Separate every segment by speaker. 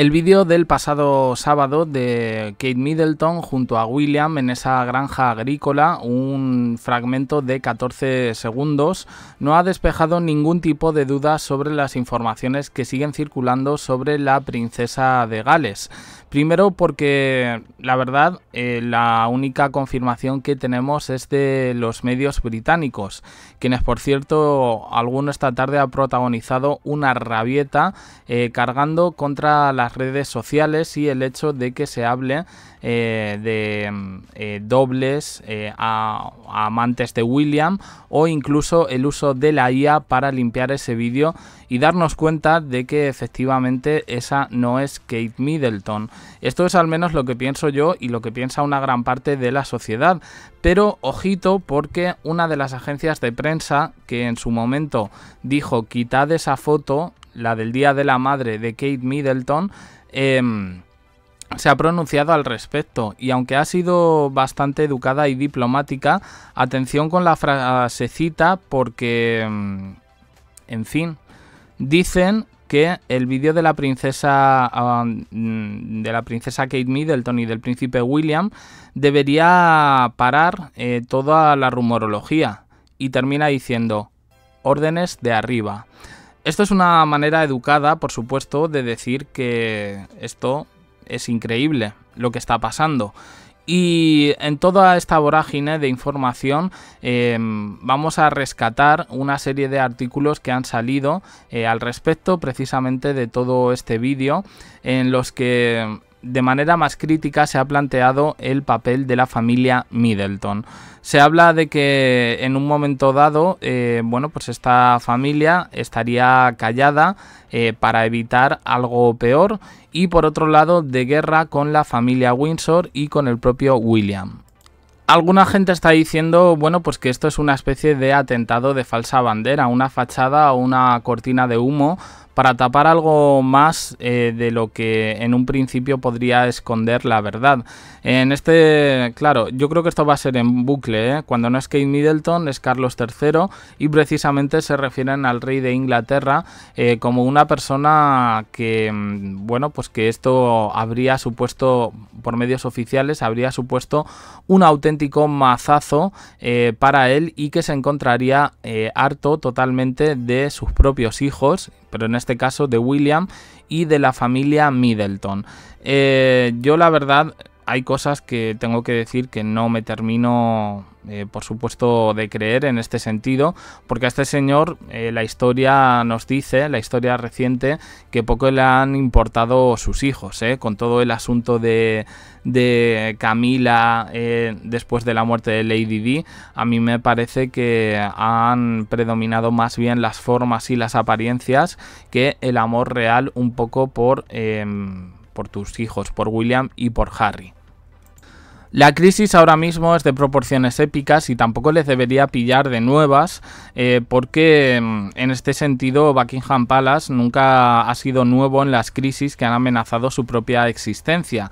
Speaker 1: El vídeo del pasado sábado de Kate Middleton junto a William en esa granja agrícola, un fragmento de 14 segundos, no ha despejado ningún tipo de duda sobre las informaciones que siguen circulando sobre la princesa de Gales. Primero porque la verdad eh, la única confirmación que tenemos es de los medios británicos, quienes por cierto alguno esta tarde ha protagonizado una rabieta eh, cargando contra las redes sociales y el hecho de que se hable eh, de mm, eh, dobles eh, a, amantes de William o incluso el uso de la IA para limpiar ese vídeo y darnos cuenta de que efectivamente esa no es Kate Middleton. Esto es al menos lo que pienso yo y lo que piensa una gran parte de la sociedad. Pero ojito porque una de las agencias de prensa que en su momento dijo quitad esa foto, la del Día de la Madre de Kate Middleton, em, se ha pronunciado al respecto y aunque ha sido bastante educada y diplomática, atención con la frasecita porque, mm, en fin, dicen que el vídeo de la princesa ah, mm, de la princesa Kate Middleton y del príncipe William debería parar eh, toda la rumorología y termina diciendo órdenes de arriba. Esto es una manera educada, por supuesto, de decir que esto es increíble lo que está pasando. Y en toda esta vorágine de información em, vamos a rescatar una serie de artículos que han salido eh, al respecto precisamente de todo este vídeo en los que de manera más crítica se ha planteado el papel de la familia Middleton. Se habla de que en un momento dado, eh, bueno, pues esta familia estaría callada eh, para evitar algo peor y por otro lado de guerra con la familia Windsor y con el propio William alguna gente está diciendo, bueno, pues que esto es una especie de atentado de falsa bandera, una fachada o una cortina de humo para tapar algo más eh, de lo que en un principio podría esconder la verdad. En este, claro, yo creo que esto va a ser en bucle, ¿eh? cuando no es Kate Middleton, es Carlos III y precisamente se refieren al rey de Inglaterra eh, como una persona que, mm, bueno, pues que esto habría supuesto, por medios oficiales, habría supuesto un auténtico mazazo para él y que se encontraría harto totalmente de sus propios hijos pero en este caso de William y de la familia Middleton. Eh, yo la verdad hay cosas que tengo que decir que no me termino, eh, por supuesto, de creer en este sentido, porque a este señor eh, la historia nos dice, la historia reciente, que poco le han importado sus hijos, eh, con todo el asunto de, Camila después de la muerte de Lady Di, a mí me parece que han predominado más bien las formas y las apariencias que el amor real un poco por em, tus hijos, por William y por Harry. La crisis ahora mismo es de proporciones épicas y tampoco les debería pillar de nuevas eh, porque mm, en este sentido Buckingham Palace nunca ha sido nuevo en las crisis que han amenazado su propia existencia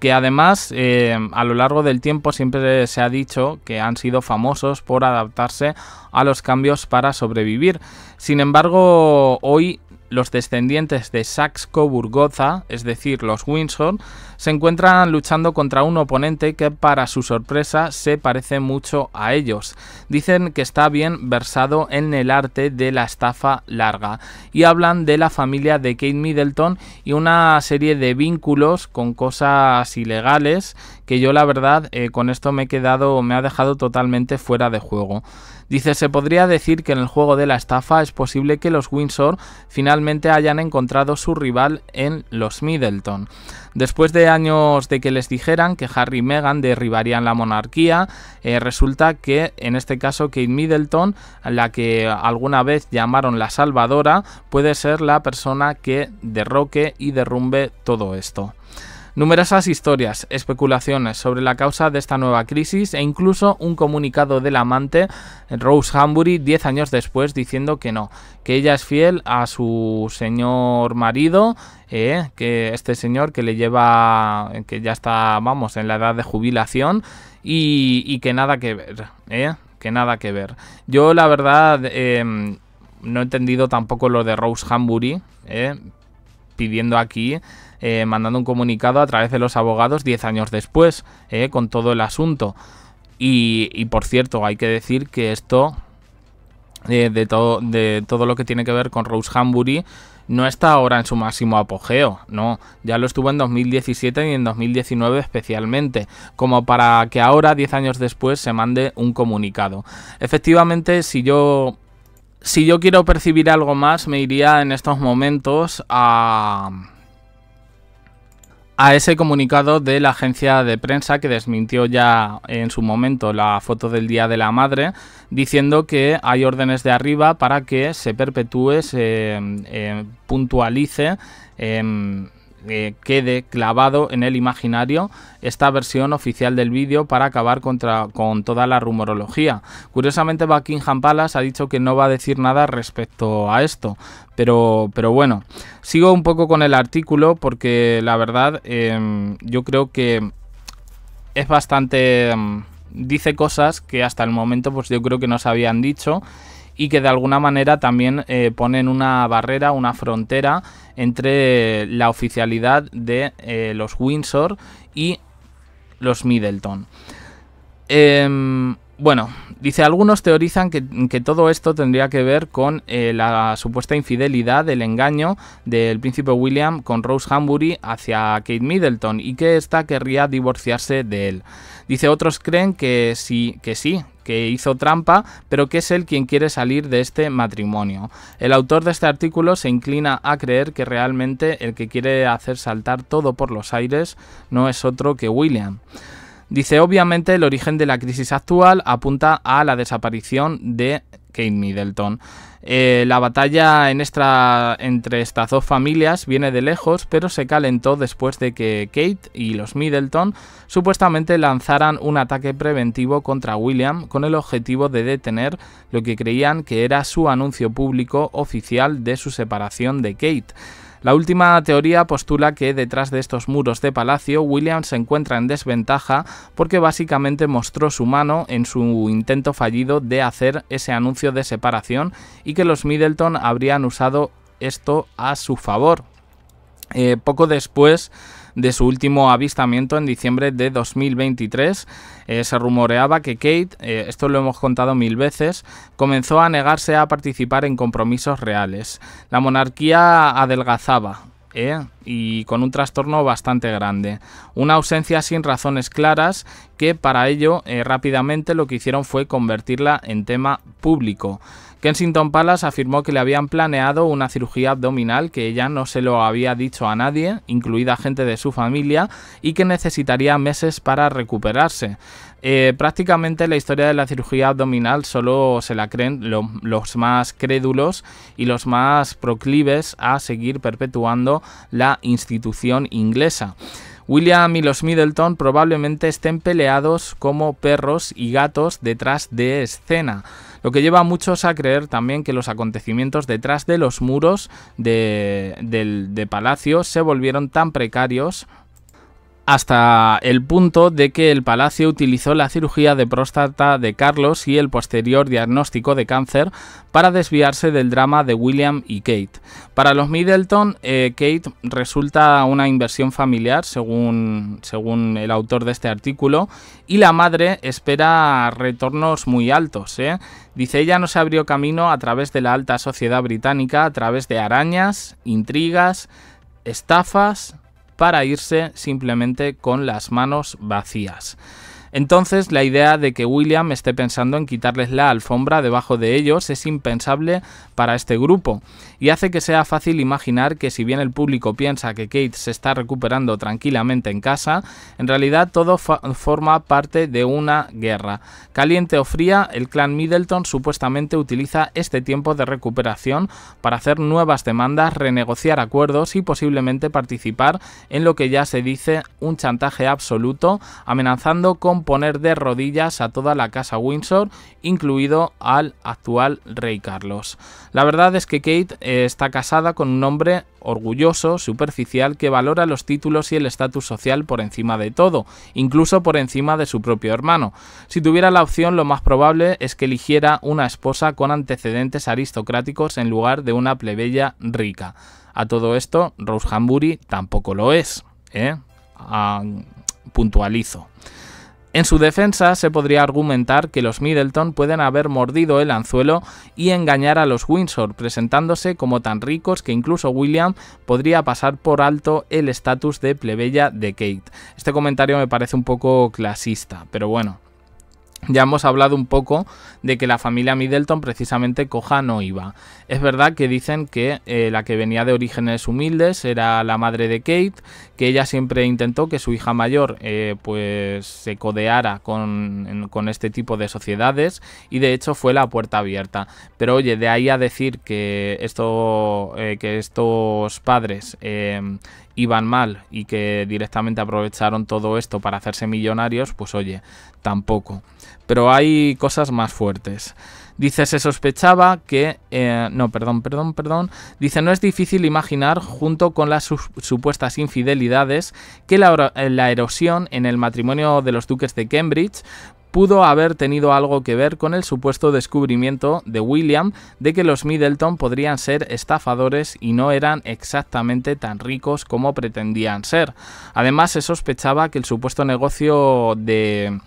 Speaker 1: que además eh, a lo largo del tiempo siempre se ha dicho que han sido famosos por adaptarse a los cambios para sobrevivir. Sin embargo, hoy los descendientes de saxe coburg es decir, los Windsor, se encuentran luchando contra un oponente que para su sorpresa se parece mucho a ellos. Dicen que está bien versado en el arte de la estafa larga y hablan de la familia de Kate Middleton y una serie de vínculos con cosas ilegales que yo la verdad eh, con esto me he quedado, me ha dejado totalmente fuera de juego. Dice, se podría decir que en el juego de la estafa es posible que los Windsor finalmente hayan encontrado su rival en los Middleton. Después de años de que les dijeran que Harry y Meghan derribarían la monarquía, eh, resulta que en este caso Kate Middleton, la que alguna vez llamaron la salvadora, puede ser la persona que derroque y derrumbe todo esto. Numerosas historias, especulaciones sobre la causa de esta nueva crisis e incluso un comunicado del amante Rose Hambury 10 años después diciendo que no, que ella es fiel a su señor marido, eh, que este señor que le lleva, que ya está, vamos, en la edad de jubilación y, que nada que ver, eh, que nada que ver. Yo la verdad em, no he entendido tampoco lo de Rose Hambury eh, pidiendo aquí eh, mandando un comunicado a través de los abogados 10 años después eh, con todo el asunto. Y, por cierto, hay que decir que esto eh, de, todo, de todo lo que tiene que ver con Rose Hambury no está ahora en su máximo apogeo, no, ya lo estuvo en 2017 y en 2019 especialmente, como para que ahora, 10 años después, se mande un comunicado. Efectivamente, si yo... Si yo quiero percibir algo más, me iría en estos momentos a a ese comunicado de la agencia de prensa que desmintió ya en su momento la foto del Día de la Madre, diciendo que hay órdenes de arriba para que se perpetúe, se eh, puntualice. Em, eh, quede clavado en el imaginario esta versión oficial del vídeo para acabar contra, con toda la rumorología. Curiosamente Buckingham Palace ha dicho que no va a decir nada respecto a esto, pero, pero bueno, sigo un poco con el artículo porque la verdad em, yo creo que es bastante... Em, dice cosas que hasta el momento pues yo creo que no se habían dicho y que de alguna manera también eh, ponen una barrera, una frontera entre la oficialidad de eh, los Windsor y los Middleton. Em, bueno, dice, algunos teorizan que, todo esto tendría que ver con eh, la supuesta infidelidad, el engaño del príncipe William con Rose Hanbury hacia Kate Middleton y que ésta querría divorciarse de él. Dice, otros creen que sí, que sí, que hizo trampa, pero que es él quien quiere salir de este matrimonio. El autor de este artículo se inclina a creer que realmente el que quiere hacer saltar todo por los aires no es otro que William. Dice, obviamente el origen de la crisis actual apunta a la desaparición de Kate Middleton. Eh, la batalla entre estas dos familias viene de lejos, pero se calentó después de que Kate y los Middleton supuestamente lanzaran un ataque preventivo contra William con el objetivo de detener lo que creían que era su anuncio público oficial de su separación de Kate. La última teoría postula que detrás de estos muros de palacio William se encuentra en desventaja porque básicamente mostró su mano en su intento fallido de hacer ese anuncio de separación y que los Middleton habrían usado esto a su favor. Eh, poco después de su último avistamiento en diciembre de 2023. Eh, se rumoreaba que Kate, eh, esto lo hemos contado mil veces, comenzó a negarse a participar en compromisos reales. La monarquía adelgazaba, ¿eh? y con un trastorno bastante grande. Una ausencia sin razones claras que para ello rápidamente lo que hicieron fue convertirla en tema público. Kensington Palace afirmó que le habían planeado una cirugía abdominal que ella no se lo había dicho a nadie, incluida gente de su familia, y que necesitaría meses para recuperarse. Eh, prácticamente la historia de la cirugía abdominal solo se la creen los más crédulos y los más proclives a seguir perpetuando la institución inglesa. William y los Middleton probablemente estén peleados como perros y gatos detrás de escena lo que lleva a muchos a creer también que los acontecimientos detrás de los muros de, del palacio se volvieron tan precarios hasta el punto de que el palacio utilizó la cirugía de próstata de Carlos y el posterior diagnóstico de cáncer para desviarse del drama de William y Kate. Para los Middleton, eh, Kate resulta una inversión familiar, según, el autor de este artículo, y la madre espera retornos muy altos. ¿eh? Dice, ella no se abrió camino a través de la alta sociedad británica, a través de arañas, intrigas, estafas, para irse simplemente con las manos vacías. Entonces la idea de que William esté pensando en quitarles la alfombra debajo de ellos es impensable para este grupo y hace que sea fácil imaginar que si bien el público piensa que Kate se está recuperando tranquilamente en casa, en realidad todo forma parte de una guerra. Caliente o fría, el clan Middleton supuestamente utiliza este tiempo de recuperación para hacer nuevas demandas, renegociar acuerdos y posiblemente participar en lo que ya se dice un chantaje absoluto, amenazando con poner de rodillas a toda la casa Windsor, incluido al actual rey Carlos. La verdad es que Kate eh, está casada con un hombre orgulloso, superficial, que valora los títulos y el estatus social por encima de todo, incluso por encima de su propio hermano. Si tuviera la opción, lo más probable es que eligiera una esposa con antecedentes aristocráticos en lugar de una plebeya rica. A todo esto, Rose Hambury tampoco lo es. ¿eh? Ah, puntualizo. En su defensa se podría argumentar que los Middleton pueden haber mordido el anzuelo y engañar a los Windsor, presentándose como tan ricos que incluso William podría pasar por alto el estatus de plebeya de Kate. Este comentario me parece un poco clasista, pero bueno. Ya hemos hablado un poco de que la familia Middleton precisamente coja no iba. Es verdad que dicen que eh, la que venía de orígenes humildes era la madre de Kate, que ella siempre intentó que su hija mayor eh, pues se codeara con, este tipo de sociedades y de hecho fue la puerta abierta. Pero oye, de ahí a decir que, esto, eh, que estos padres iban mal y que directamente aprovecharon todo esto para hacerse millonarios, pues oye, tampoco. Pero hay cosas más fuertes. Dice, se sospechaba que... Eh, no, perdón, perdón, perdón. Dice, no es difícil imaginar, junto con las supuestas infidelidades, que la, la erosión en el matrimonio de los duques de Cambridge pudo haber tenido algo que ver con el supuesto descubrimiento de William de que los Middleton podrían ser estafadores y no eran exactamente tan ricos como pretendían ser. Además se sospechaba que el supuesto negocio de,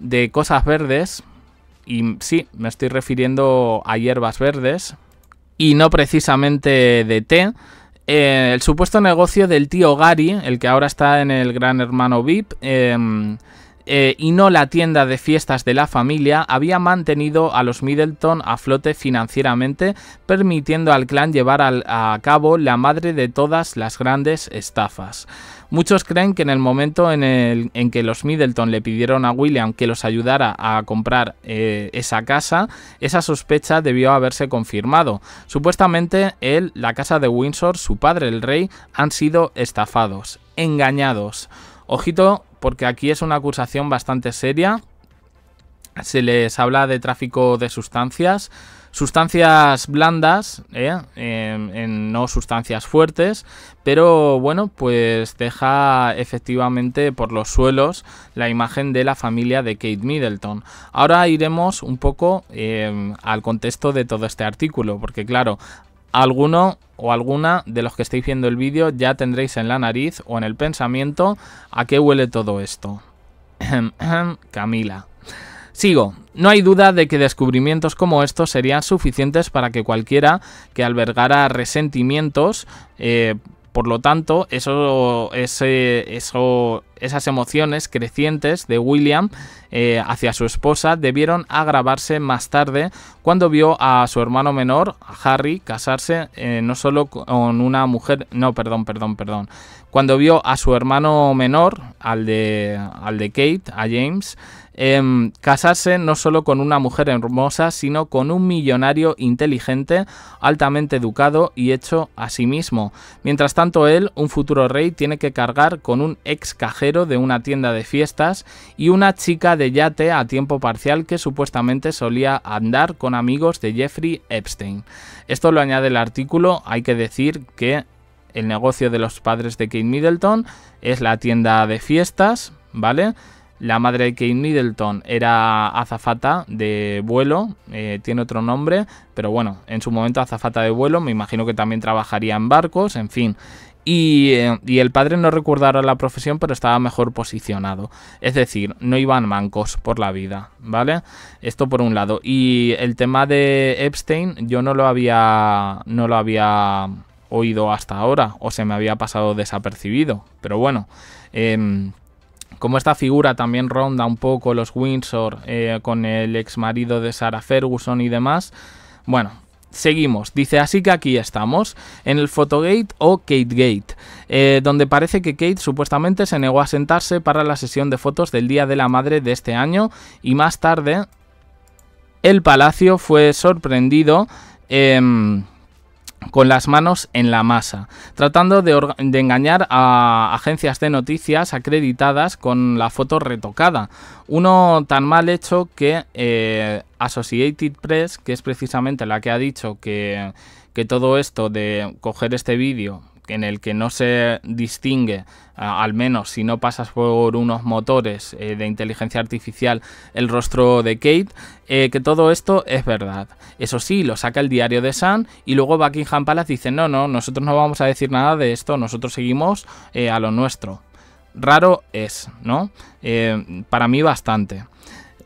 Speaker 1: de cosas verdes, y sí, me estoy refiriendo a hierbas verdes, y no precisamente de té, eh, el supuesto negocio del tío Gary, el que ahora está en el Gran Hermano VIP, em, eh, y no la tienda de fiestas de la familia había mantenido a los Middleton a flote financieramente, permitiendo al clan llevar a cabo la madre de todas las grandes estafas. Muchos creen que en el momento en, el, en que los Middleton le pidieron a William que los ayudara a comprar eh, esa casa, esa sospecha debió haberse confirmado. Supuestamente él, la casa de Windsor, su padre el rey, han sido estafados, engañados. Ojito porque aquí es una acusación bastante seria. Se les habla de tráfico de sustancias, sustancias blandas, ¿eh? em, no sustancias fuertes, pero bueno, pues deja efectivamente por los suelos la imagen de la familia de Kate Middleton. Ahora iremos un poco em, al contexto de todo este artículo, porque claro, Alguno o alguna de los que estáis viendo el vídeo ya tendréis en la nariz o en el pensamiento a qué huele todo esto. Camila. Sigo. No hay duda de que descubrimientos como estos serían suficientes para que cualquiera que albergara resentimientos, eh, por lo tanto, eso, ese, eso esas emociones crecientes de William eh, hacia su esposa debieron agravarse más tarde cuando vio a su hermano menor, Harry, casarse eh, no solo con una mujer, no, perdón, perdón, perdón, cuando vio a su hermano menor, al de, al de Kate, a James, em, casarse no solo con una mujer hermosa, sino con un millonario inteligente, altamente educado y hecho a sí mismo. Mientras tanto, él, un futuro rey, tiene que cargar con un ex cajero de una tienda de fiestas y una chica de yate a tiempo parcial que supuestamente solía andar con amigos de Jeffrey Epstein. Esto lo añade el artículo, hay que decir que el negocio de los padres de Kate Middleton es la tienda de fiestas, ¿vale? La madre de Kate Middleton era azafata de vuelo, eh, tiene otro nombre, pero bueno, en su momento azafata de vuelo, me imagino que también trabajaría en barcos, en fin. Eh, y, el padre no recordara la profesión, pero estaba mejor posicionado. Es decir, no iban mancos por la vida, ¿vale? Esto por un lado. Y el tema de Epstein, yo no lo había. no lo había oído hasta ahora. O se me había pasado desapercibido. Pero bueno. Em, como esta figura también ronda un poco los Windsor eh, con el ex marido de Sarah Ferguson y demás. Bueno, Seguimos, dice así que aquí estamos, en el Photogate o kate Gate, eh, donde parece que Kate supuestamente se negó a sentarse para la sesión de fotos del Día de la Madre de este año y más tarde el palacio fue sorprendido em, con las manos en la masa, tratando de, engañar a agencias de noticias acreditadas con la foto retocada. Uno tan mal hecho que eh, Associated Press, que es precisamente la que ha dicho que, que todo esto de coger este vídeo en el que no se distingue, al menos si no pasas por unos motores eh, de inteligencia artificial, el rostro de Kate, eh, que todo esto es verdad. Eso sí, lo saca el diario de Sun y luego Buckingham Palace dice, no, no, nosotros no vamos a decir nada de esto, nosotros seguimos eh, a lo nuestro. Raro es, ¿no? para mí bastante.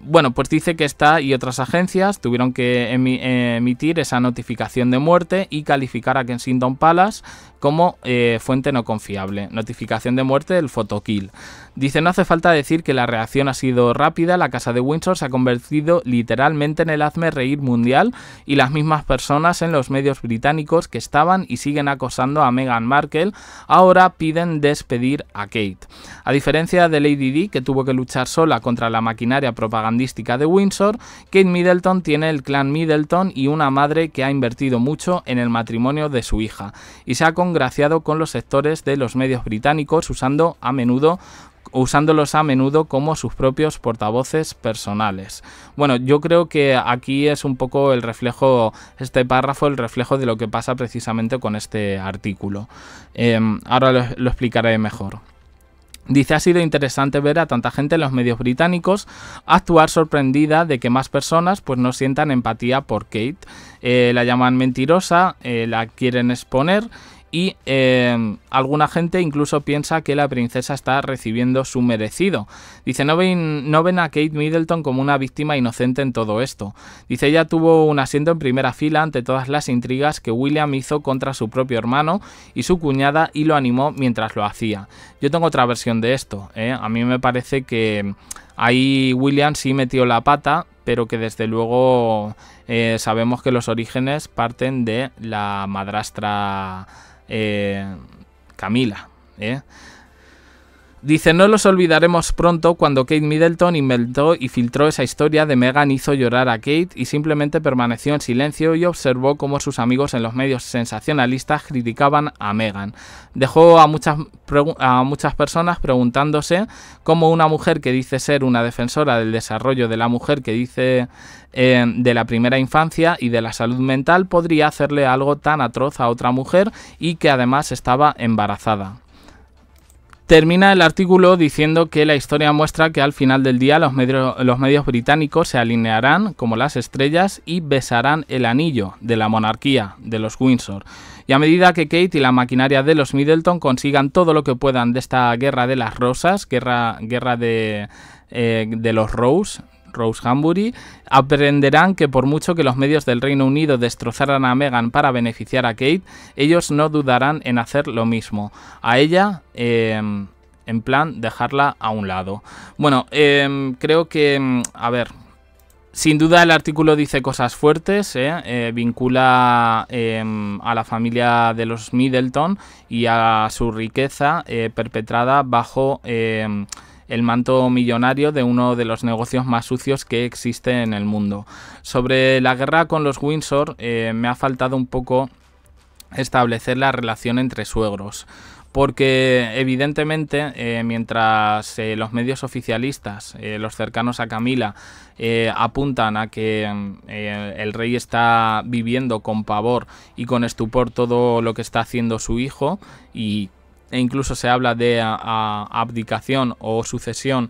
Speaker 1: Bueno, pues dice que esta y otras agencias tuvieron que emitir esa notificación de muerte y calificar a Kensington Palace como eh, fuente no confiable. Notificación de muerte del fotokill. Dice, no hace falta decir que la reacción ha sido rápida, la casa de Windsor se ha convertido literalmente en el hazme reír mundial y las mismas personas en los medios británicos que estaban y siguen acosando a Meghan Markle ahora piden despedir a Kate. A diferencia de Lady Di, que tuvo que luchar sola contra la maquinaria propagandística de Windsor, Kate Middleton tiene el clan Middleton y una madre que ha invertido mucho en el matrimonio de su hija y se ha graciado con los sectores de los medios británicos usando a menudo usándolos a menudo como sus propios portavoces personales. Bueno, yo creo que aquí es un poco el reflejo, este párrafo, el reflejo de lo que pasa precisamente con este artículo. Em, ahora lo, explicaré mejor. Dice, ha sido interesante ver a tanta gente en los medios británicos actuar sorprendida de que más personas pues no sientan empatía por Kate. Eh, la llaman mentirosa, eh, la quieren exponer y em, alguna gente incluso piensa que la princesa está recibiendo su merecido. Dice, no ven, a Kate Middleton como una víctima inocente en todo esto. Dice, ella tuvo un asiento en primera fila ante todas las intrigas que William hizo contra su propio hermano y su cuñada y lo animó mientras lo hacía. Yo tengo otra versión de esto. ¿eh? A mí me parece que ahí William sí metió la pata, pero que desde luego eh, sabemos que los orígenes parten de la madrastra eh, Camila. ¿eh? Dice, no los olvidaremos pronto cuando Kate Middleton inventó y filtró esa historia de Megan hizo llorar a Kate y simplemente permaneció en silencio y observó cómo sus amigos en los medios sensacionalistas criticaban a Megan. Dejó a muchas, a muchas personas preguntándose cómo una mujer que dice ser una defensora del desarrollo de la mujer, que dice eh, de la primera infancia y de la salud mental, podría hacerle algo tan atroz a otra mujer y que además estaba embarazada. Termina el artículo diciendo que la historia muestra que al final del día los, medios británicos se alinearán como las estrellas y besarán el anillo de la monarquía de los Windsor. Y a medida que Kate y la maquinaria de los Middleton consigan todo lo que puedan de esta guerra de las rosas, guerra, guerra de, eh, de los Rose, Rose Hambury, aprenderán que por mucho que los medios del Reino Unido destrozaran a Meghan para beneficiar a Kate, ellos no dudarán en hacer lo mismo. A ella... Em, en plan, dejarla a un lado. Bueno, em, creo que... Em, a ver, sin duda el artículo dice cosas fuertes, ¿eh? Eh, vincula a la familia de los Middleton y a su riqueza eh, perpetrada bajo el manto millonario de uno de los negocios más sucios que existe en el mundo. Sobre la guerra con los Windsor eh, me ha faltado un poco establecer la relación entre suegros porque evidentemente eh, mientras eh, los medios oficialistas, los cercanos a Camila, apuntan a que el rey está viviendo con pavor y con estupor todo lo que está haciendo su hijo y e incluso se habla de abdicación o sucesión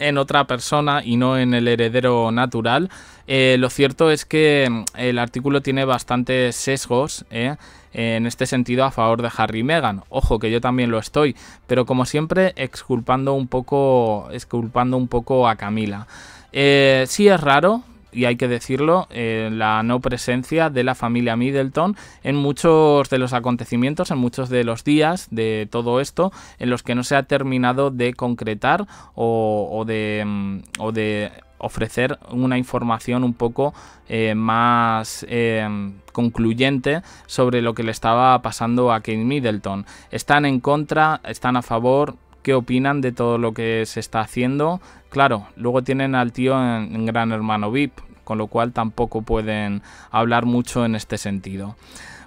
Speaker 1: en otra persona y no en el heredero natural. Eh, lo cierto es que mm, el artículo tiene bastantes sesgos eh, en este sentido a favor de Harry y Meghan. Ojo que yo también lo estoy, pero como siempre exculpando un poco, exculpando un poco a Camila. Eh, sí es raro, y hay que decirlo, eh, la no presencia de la familia Middleton en muchos de los acontecimientos, en muchos de los días de todo esto, en los que no se ha terminado de concretar o, de, mm, de ofrecer una información un poco eh, más eh, concluyente sobre lo que le estaba pasando a Kate Middleton. Están en contra, están a favor, qué opinan de todo lo que se está haciendo. Claro, luego tienen al tío en, Gran Hermano VIP, con lo cual tampoco pueden hablar mucho en este sentido.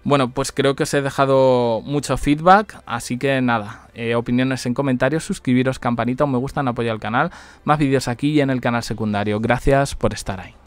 Speaker 1: Bueno, pues creo que os he dejado mucho feedback, así que nada, eh, opiniones en comentarios, suscribiros, campanita, un me gusta, apoyo al canal, más vídeos aquí y en el canal secundario. Gracias por estar ahí.